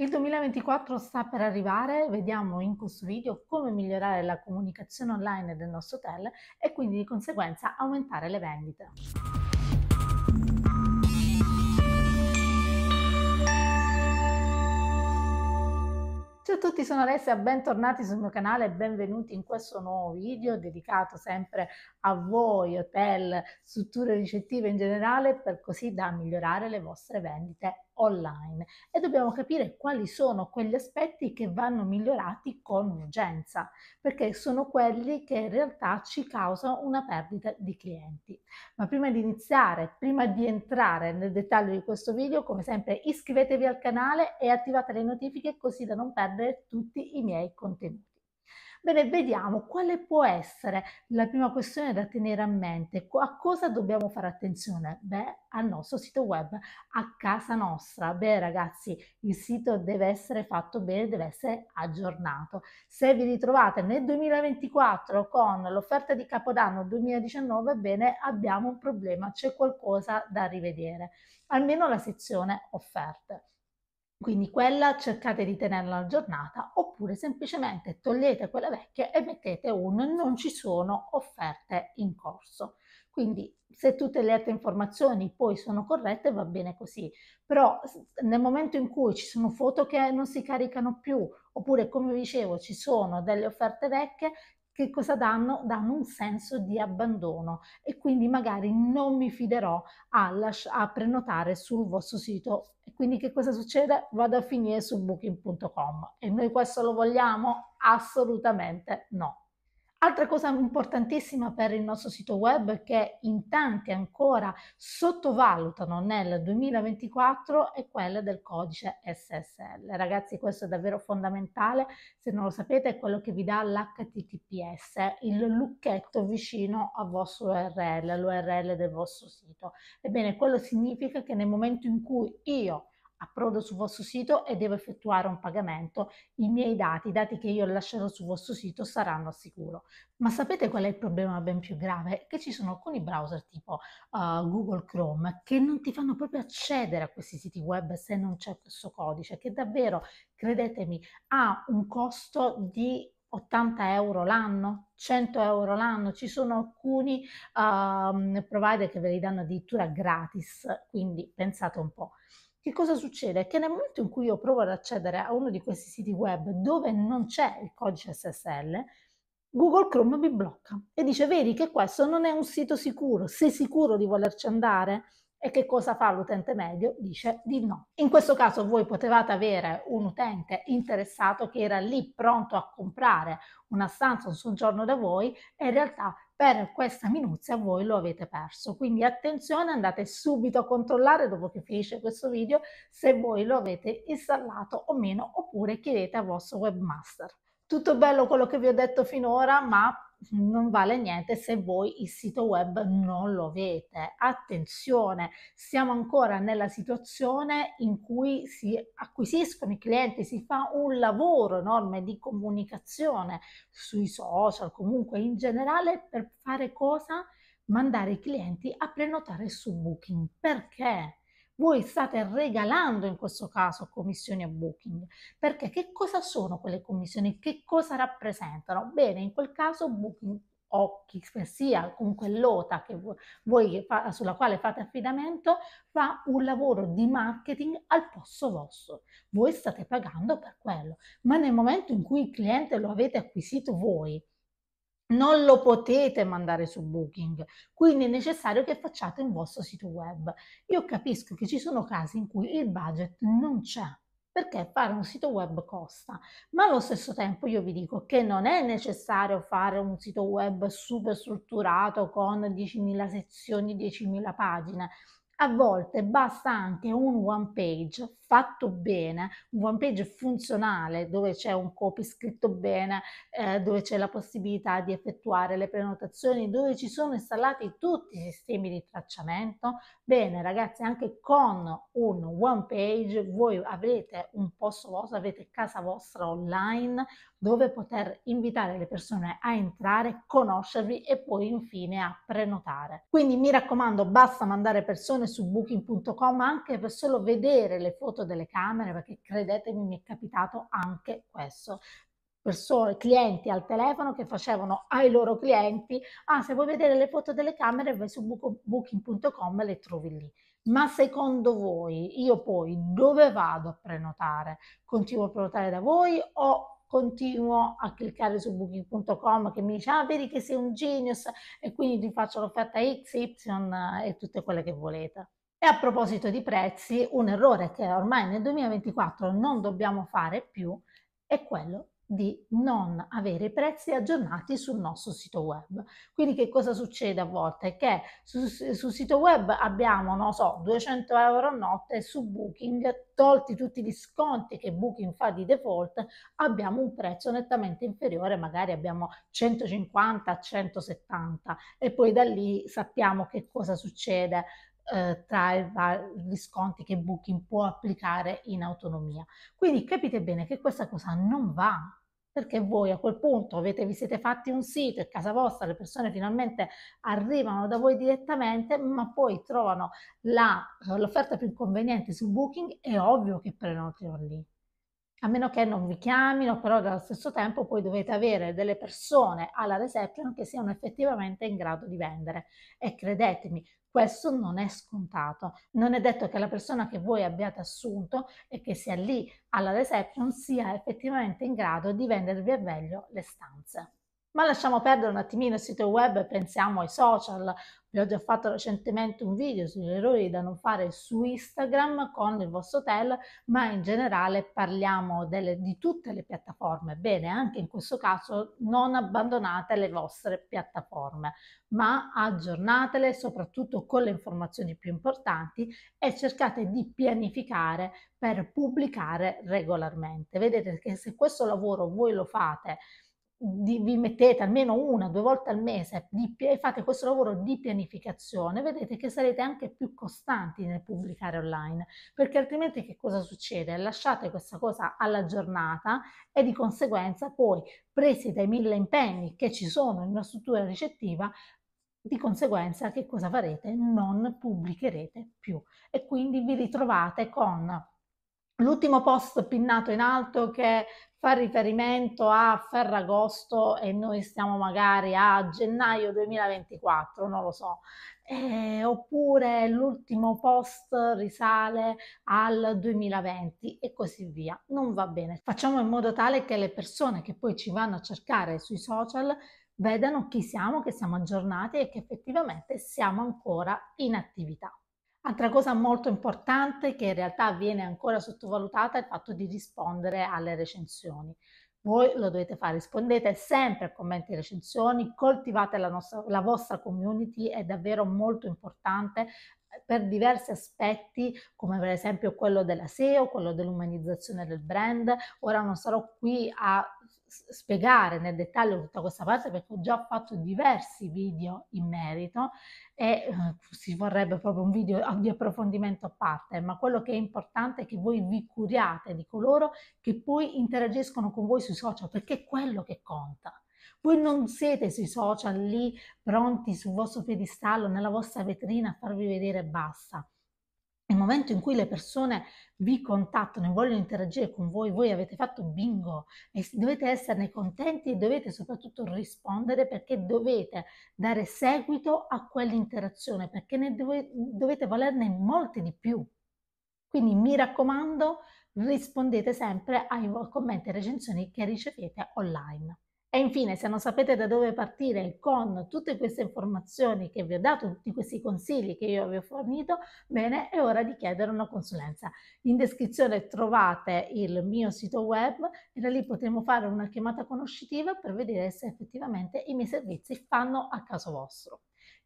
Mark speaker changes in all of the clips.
Speaker 1: Il 2024 sta per arrivare, vediamo in questo video come migliorare la comunicazione online del nostro hotel e quindi di conseguenza aumentare le vendite. Ciao a tutti, sono Alessia, bentornati sul mio canale e benvenuti in questo nuovo video dedicato sempre a voi, hotel, strutture ricettive in generale, per così da migliorare le vostre vendite online e dobbiamo capire quali sono quegli aspetti che vanno migliorati con urgenza, perché sono quelli che in realtà ci causano una perdita di clienti. Ma prima di iniziare, prima di entrare nel dettaglio di questo video, come sempre iscrivetevi al canale e attivate le notifiche così da non perdere tutti i miei contenuti. Bene, vediamo quale può essere la prima questione da tenere a mente, a cosa dobbiamo fare attenzione? Beh, al nostro sito web, a casa nostra. Beh ragazzi, il sito deve essere fatto bene, deve essere aggiornato. Se vi ritrovate nel 2024 con l'offerta di Capodanno 2019, bene, abbiamo un problema, c'è qualcosa da rivedere, almeno la sezione offerte. Quindi quella cercate di tenerla aggiornata oppure semplicemente togliete quella vecchia e mettete un non ci sono offerte in corso. Quindi se tutte le altre informazioni poi sono corrette va bene così, però nel momento in cui ci sono foto che non si caricano più oppure come vi dicevo ci sono delle offerte vecchie, che cosa danno? Danno un senso di abbandono e quindi magari non mi fiderò a, lasci- a prenotare sul vostro sito. E quindi che cosa succede? Vado a finire su booking.com e noi questo lo vogliamo? Assolutamente no. Altra cosa importantissima per il nostro sito web che in tanti ancora sottovalutano nel 2024 è quella del codice SSL. Ragazzi, questo è davvero fondamentale, se non lo sapete è quello che vi dà l'HTTPS, il lucchetto vicino al vostro URL, all'URL del vostro sito. Ebbene, quello significa che nel momento in cui io approdo sul vostro sito e devo effettuare un pagamento, i miei dati, i dati che io lascerò sul vostro sito saranno al sicuro. Ma sapete qual è il problema ben più grave? Che ci sono alcuni browser tipo uh, Google Chrome che non ti fanno proprio accedere a questi siti web se non c'è questo codice, che davvero, credetemi, ha un costo di 80 euro l'anno, 100 euro l'anno, ci sono alcuni uh, provider che ve li danno addirittura gratis, quindi pensate un po'. Che cosa succede? Che nel momento in cui io provo ad accedere a uno di questi siti web dove non c'è il codice SSL, Google Chrome mi blocca e dice vedi che questo non è un sito sicuro, sei sicuro di volerci andare? E che cosa fa l'utente medio? Dice di no. In questo caso voi potevate avere un utente interessato che era lì pronto a comprare una stanza, un soggiorno da voi e in realtà per questa minuzia voi lo avete perso. Quindi attenzione, andate subito a controllare dopo che finisce questo video se voi lo avete installato o meno oppure chiedete al vostro webmaster. Tutto bello quello che vi ho detto finora, ma non vale niente se voi il sito web non lo avete. Attenzione, siamo ancora nella situazione in cui si acquisiscono i clienti, si fa un lavoro enorme di comunicazione sui social, comunque in generale, per fare cosa? Mandare i clienti a prenotare su Booking. Perché? voi state regalando in questo caso commissioni a Booking, perché che cosa sono quelle commissioni, che cosa rappresentano? Bene, in quel caso Booking o chi sia con quell'ota che voi, sulla quale fate affidamento fa un lavoro di marketing al posto vostro. Voi state pagando per quello, ma nel momento in cui il cliente lo avete acquisito voi, non lo potete mandare su Booking, quindi è necessario che facciate un vostro sito web. Io capisco che ci sono casi in cui il budget non c'è, perché fare un sito web costa, ma allo stesso tempo io vi dico che non è necessario fare un sito web super strutturato con 10.000 sezioni, 10.000 pagine. A volte basta anche un one page fatto bene, un one page funzionale dove c'è un copy scritto bene, eh, dove c'è la possibilità di effettuare le prenotazioni, dove ci sono installati tutti i sistemi di tracciamento, bene ragazzi anche con un one page voi avrete un posto vostro, avrete casa vostra online dove poter invitare le persone a entrare, conoscervi e poi infine a prenotare. Quindi mi raccomando basta mandare persone su booking.com anche per solo vedere le foto conto delle camere, perché credetemi mi è capitato anche questo. Persone, clienti al telefono che facevano ai loro clienti, ah se vuoi vedere le foto delle camere vai su booking.com e le trovi lì. Ma secondo voi io poi dove vado a prenotare? Continuo a prenotare da voi o continuo a cliccare su booking.com che mi dice ah vedi che sei un genius e quindi ti faccio l'offerta X, Y e tutte quelle che volete. E a proposito di prezzi, un errore che ormai nel 2024 non dobbiamo fare più è quello di non avere i prezzi aggiornati sul nostro sito web. Quindi che cosa succede a volte? Che sul su sito web abbiamo, non so, 200 euro a notte su Booking, tolti tutti gli sconti che Booking fa di default, abbiamo un prezzo nettamente inferiore, magari abbiamo 150, 170 e poi da lì sappiamo che cosa succede eh, tra i vari sconti che Booking può applicare in autonomia. Quindi capite bene che questa cosa non va perché voi a quel punto avete, vi siete fatti un sito, è casa vostra, le persone finalmente arrivano da voi direttamente, ma poi trovano la, l'offerta più conveniente su Booking, è ovvio che prenotino lì a meno che non vi chiamino, però allo stesso tempo poi dovete avere delle persone alla reception che siano effettivamente in grado di vendere. E credetemi, questo non è scontato. Non è detto che la persona che voi abbiate assunto e che sia lì alla reception sia effettivamente in grado di vendervi a meglio le stanze. Ma lasciamo perdere un attimino il sito web e pensiamo ai social. Vi ho già fatto recentemente un video sugli errori da non fare su Instagram con il vostro hotel, ma in generale parliamo delle, di tutte le piattaforme. Bene, anche in questo caso non abbandonate le vostre piattaforme, ma aggiornatele soprattutto con le informazioni più importanti e cercate di pianificare per pubblicare regolarmente. Vedete che se questo lavoro voi lo fate di, vi mettete almeno una, o due volte al mese e fate questo lavoro di pianificazione, vedete che sarete anche più costanti nel pubblicare online, perché altrimenti che cosa succede? Lasciate questa cosa alla giornata e di conseguenza poi presi dai mille impegni che ci sono in una struttura ricettiva, di conseguenza che cosa farete? Non pubblicherete più e quindi vi ritrovate con l'ultimo post pinnato in alto che fa riferimento a Ferragosto e noi stiamo magari a gennaio 2024, non lo so. Eh, oppure l'ultimo post risale al 2020 e così via. Non va bene. Facciamo in modo tale che le persone che poi ci vanno a cercare sui social vedano chi siamo, che siamo aggiornati e che effettivamente siamo ancora in attività. Altra cosa molto importante che in realtà viene ancora sottovalutata è il fatto di rispondere alle recensioni. Voi lo dovete fare, rispondete sempre a commenti e recensioni, coltivate la, nostra, la vostra community, è davvero molto importante eh, per diversi aspetti, come per esempio quello della SEO, quello dell'umanizzazione del brand. Ora non sarò qui a spiegare nel dettaglio tutta questa parte perché ho già fatto diversi video in merito e eh, si vorrebbe proprio un video ah, di approfondimento a parte, ma quello che è importante è che voi vi curiate di coloro che poi interagiscono con voi sui social perché è quello che conta. Voi non siete sui social lì pronti sul vostro piedistallo, nella vostra vetrina a farvi vedere e basta momento in cui le persone vi contattano e vogliono interagire con voi, voi avete fatto bingo e dovete esserne contenti e dovete soprattutto rispondere perché dovete dare seguito a quell'interazione, perché ne dove, dovete valerne molte di più. Quindi mi raccomando, rispondete sempre ai commenti e recensioni che ricevete online. E infine, se non sapete da dove partire con tutte queste informazioni che vi ho dato, tutti questi consigli che io vi ho fornito, bene, è ora di chiedere una consulenza. In descrizione trovate il mio sito web e da lì potremo fare una chiamata conoscitiva per vedere se effettivamente i miei servizi fanno a caso vostro.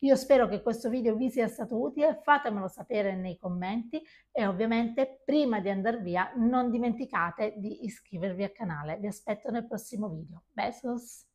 Speaker 1: Io spero che questo video vi sia stato utile, fatemelo sapere nei commenti e ovviamente prima di andare via non dimenticate di iscrivervi al canale. Vi aspetto nel prossimo video. Besos!